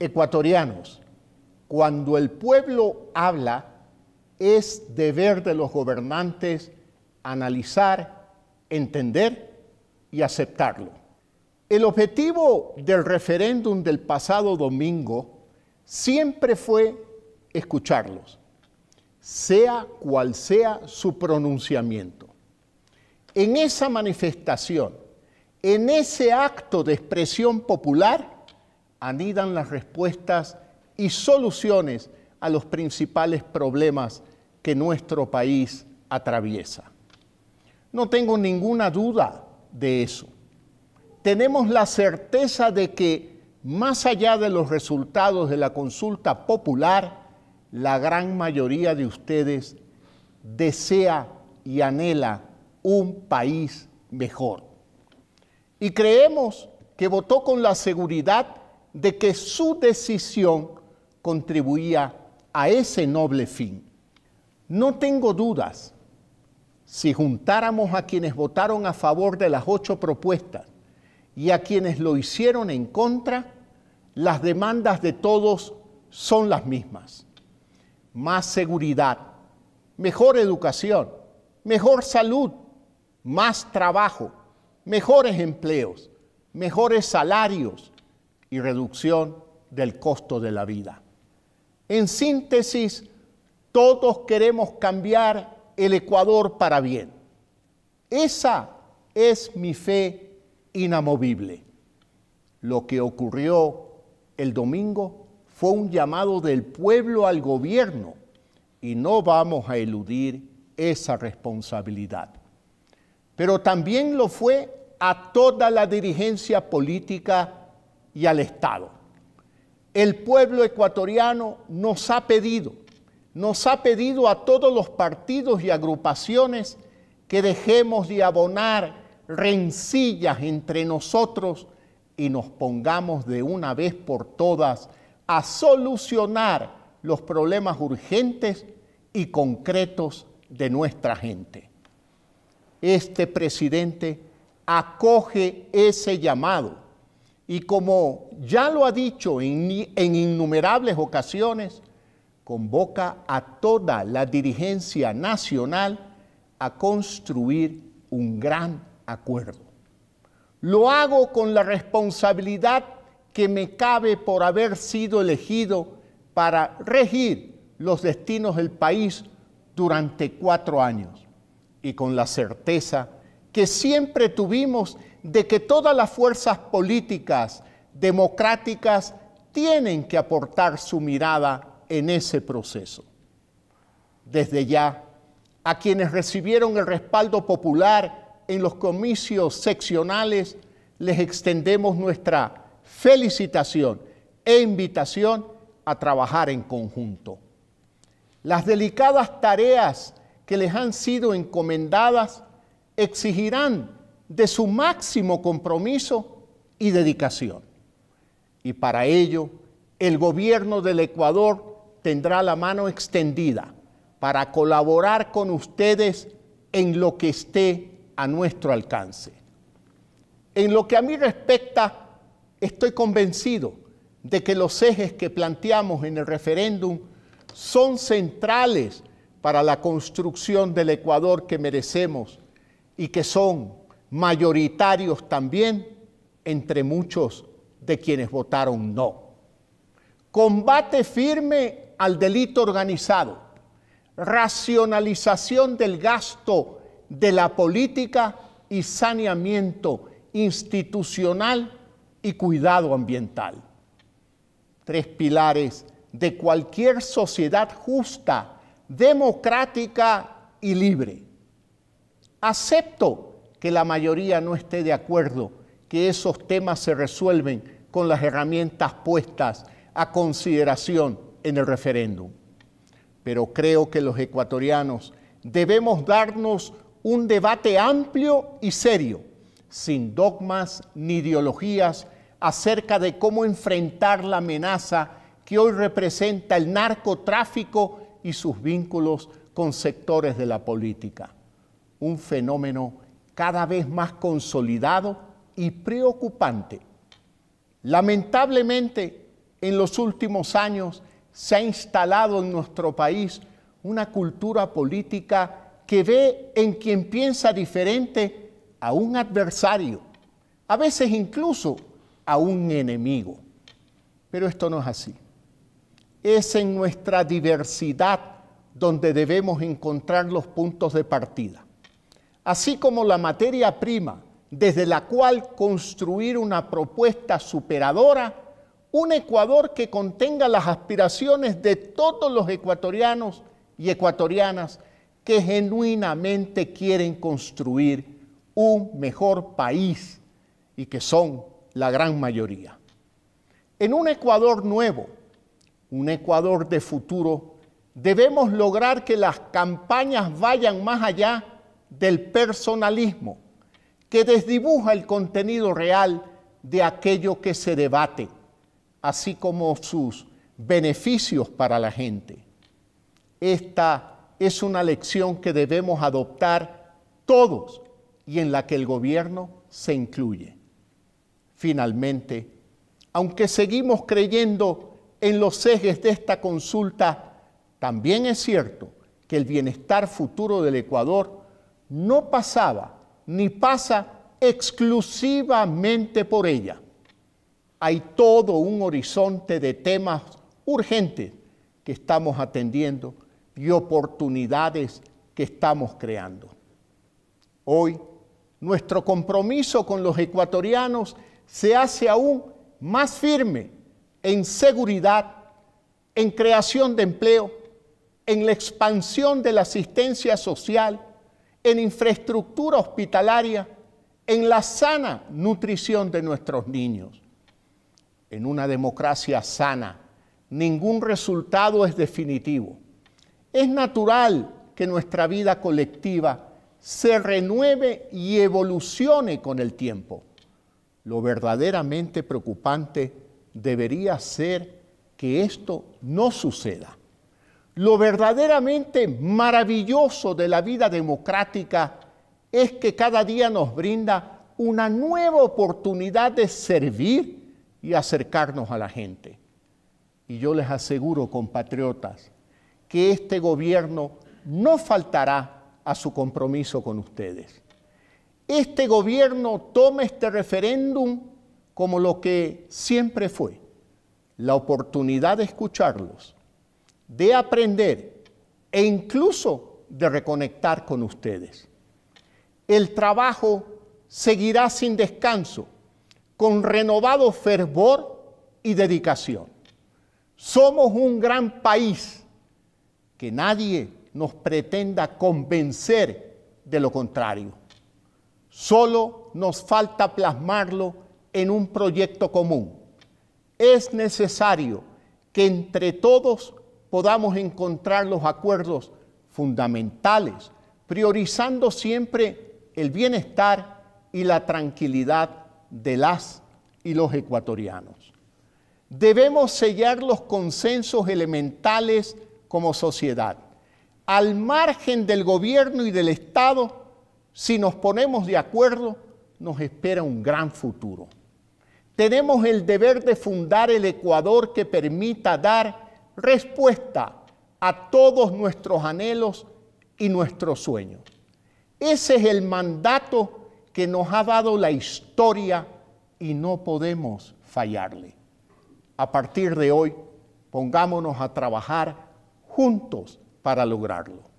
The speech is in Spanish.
ecuatorianos, cuando el pueblo habla, es deber de los gobernantes analizar, entender y aceptarlo. El objetivo del referéndum del pasado domingo siempre fue escucharlos, sea cual sea su pronunciamiento. En esa manifestación, en ese acto de expresión popular, anidan las respuestas y soluciones a los principales problemas que nuestro país atraviesa. No tengo ninguna duda de eso. Tenemos la certeza de que más allá de los resultados de la consulta popular, la gran mayoría de ustedes desea y anhela un país mejor. Y creemos que votó con la seguridad de que su decisión contribuía a ese noble fin. No tengo dudas, si juntáramos a quienes votaron a favor de las ocho propuestas y a quienes lo hicieron en contra, las demandas de todos son las mismas. Más seguridad, mejor educación, mejor salud, más trabajo, mejores empleos, mejores salarios, y reducción del costo de la vida. En síntesis, todos queremos cambiar el Ecuador para bien. Esa es mi fe inamovible. Lo que ocurrió el domingo fue un llamado del pueblo al gobierno y no vamos a eludir esa responsabilidad. Pero también lo fue a toda la dirigencia política y al Estado. El pueblo ecuatoriano nos ha pedido, nos ha pedido a todos los partidos y agrupaciones que dejemos de abonar rencillas entre nosotros y nos pongamos de una vez por todas a solucionar los problemas urgentes y concretos de nuestra gente. Este presidente acoge ese llamado y como ya lo ha dicho en, innumerables ocasiones, convoca a toda la dirigencia nacional a construir un gran acuerdo. Lo hago con la responsabilidad que me cabe por haber sido elegido para regir los destinos del país durante cuatro años y con la certeza que siempre tuvimos de que todas las fuerzas políticas democráticas tienen que aportar su mirada en ese proceso. Desde ya, a quienes recibieron el respaldo popular en los comicios seccionales, les extendemos nuestra felicitación e invitación a trabajar en conjunto. Las delicadas tareas que les han sido encomendadas exigirán de su máximo compromiso y dedicación. Y para ello, el gobierno del Ecuador tendrá la mano extendida para colaborar con ustedes en lo que esté a nuestro alcance. En lo que a mí respecta, estoy convencido de que los ejes que planteamos en el referéndum son centrales para la construcción del Ecuador que merecemos y que son mayoritarios también entre muchos de quienes votaron no. Combate firme al delito organizado, racionalización del gasto de la política y saneamiento institucional y cuidado ambiental. Tres pilares de cualquier sociedad justa, democrática y libre. Acepto que la mayoría no esté de acuerdo, que esos temas se resuelven con las herramientas puestas a consideración en el referéndum. Pero creo que los ecuatorianos debemos darnos un debate amplio y serio, sin dogmas ni ideologías, acerca de cómo enfrentar la amenaza que hoy representa el narcotráfico y sus vínculos con sectores de la política un fenómeno cada vez más consolidado y preocupante. Lamentablemente, en los últimos años se ha instalado en nuestro país una cultura política que ve en quien piensa diferente a un adversario, a veces incluso a un enemigo. Pero esto no es así. Es en nuestra diversidad donde debemos encontrar los puntos de partida así como la materia prima desde la cual construir una propuesta superadora, un Ecuador que contenga las aspiraciones de todos los ecuatorianos y ecuatorianas que genuinamente quieren construir un mejor país y que son la gran mayoría. En un Ecuador nuevo, un Ecuador de futuro, debemos lograr que las campañas vayan más allá del personalismo, que desdibuja el contenido real de aquello que se debate, así como sus beneficios para la gente. Esta es una lección que debemos adoptar todos y en la que el gobierno se incluye. Finalmente, aunque seguimos creyendo en los ejes de esta consulta, también es cierto que el bienestar futuro del Ecuador no pasaba ni pasa exclusivamente por ella. Hay todo un horizonte de temas urgentes que estamos atendiendo y oportunidades que estamos creando. Hoy, nuestro compromiso con los ecuatorianos se hace aún más firme en seguridad, en creación de empleo, en la expansión de la asistencia social, en infraestructura hospitalaria, en la sana nutrición de nuestros niños. En una democracia sana, ningún resultado es definitivo. Es natural que nuestra vida colectiva se renueve y evolucione con el tiempo. Lo verdaderamente preocupante debería ser que esto no suceda. Lo verdaderamente maravilloso de la vida democrática es que cada día nos brinda una nueva oportunidad de servir y acercarnos a la gente. Y yo les aseguro, compatriotas, que este gobierno no faltará a su compromiso con ustedes. Este gobierno toma este referéndum como lo que siempre fue, la oportunidad de escucharlos de aprender e incluso de reconectar con ustedes. El trabajo seguirá sin descanso, con renovado fervor y dedicación. Somos un gran país que nadie nos pretenda convencer de lo contrario. Solo nos falta plasmarlo en un proyecto común. Es necesario que entre todos podamos encontrar los acuerdos fundamentales, priorizando siempre el bienestar y la tranquilidad de las y los ecuatorianos. Debemos sellar los consensos elementales como sociedad, al margen del gobierno y del Estado, si nos ponemos de acuerdo, nos espera un gran futuro. Tenemos el deber de fundar el Ecuador que permita dar respuesta a todos nuestros anhelos y nuestros sueños. Ese es el mandato que nos ha dado la historia y no podemos fallarle. A partir de hoy, pongámonos a trabajar juntos para lograrlo.